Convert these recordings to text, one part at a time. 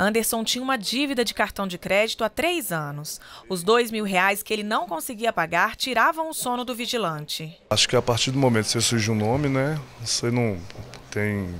Anderson tinha uma dívida de cartão de crédito há três anos. Os dois mil reais que ele não conseguia pagar tiravam o sono do vigilante. Acho que é a partir do momento que você surge um nome, né? Você não tem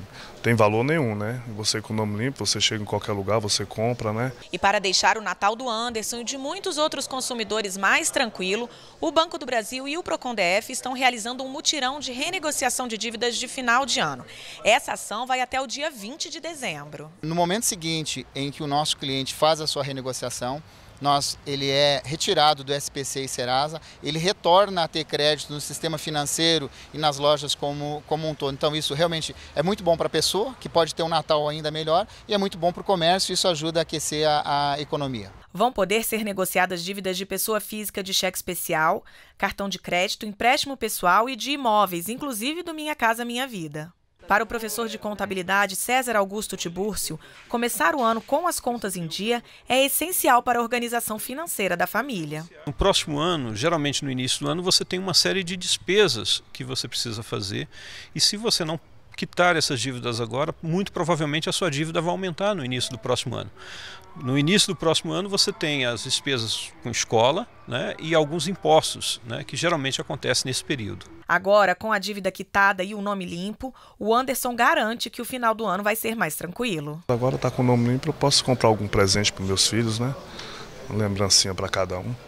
tem valor nenhum, né? Você com o nome limpo, você chega em qualquer lugar, você compra, né? E para deixar o Natal do Anderson e de muitos outros consumidores mais tranquilo, o Banco do Brasil e o Procon DF estão realizando um mutirão de renegociação de dívidas de final de ano. Essa ação vai até o dia 20 de dezembro. No momento seguinte em que o nosso cliente faz a sua renegociação, nós, ele é retirado do SPC e Serasa, ele retorna a ter crédito no sistema financeiro e nas lojas como, como um todo. Então isso realmente é muito bom para a pessoa passou, que pode ter um Natal ainda melhor, e é muito bom para o comércio, isso ajuda a aquecer a, a economia. Vão poder ser negociadas dívidas de pessoa física de cheque especial, cartão de crédito, empréstimo pessoal e de imóveis, inclusive do Minha Casa Minha Vida. Para o professor de contabilidade César Augusto Tibúrcio, começar o ano com as contas em dia é essencial para a organização financeira da família. No próximo ano, geralmente no início do ano, você tem uma série de despesas que você precisa fazer e se você não quitar essas dívidas agora, muito provavelmente a sua dívida vai aumentar no início do próximo ano. No início do próximo ano você tem as despesas com escola né, e alguns impostos, né, que geralmente acontece nesse período. Agora, com a dívida quitada e o nome limpo, o Anderson garante que o final do ano vai ser mais tranquilo. Agora está com o nome limpo, eu posso comprar algum presente para meus filhos, né? Uma lembrancinha para cada um.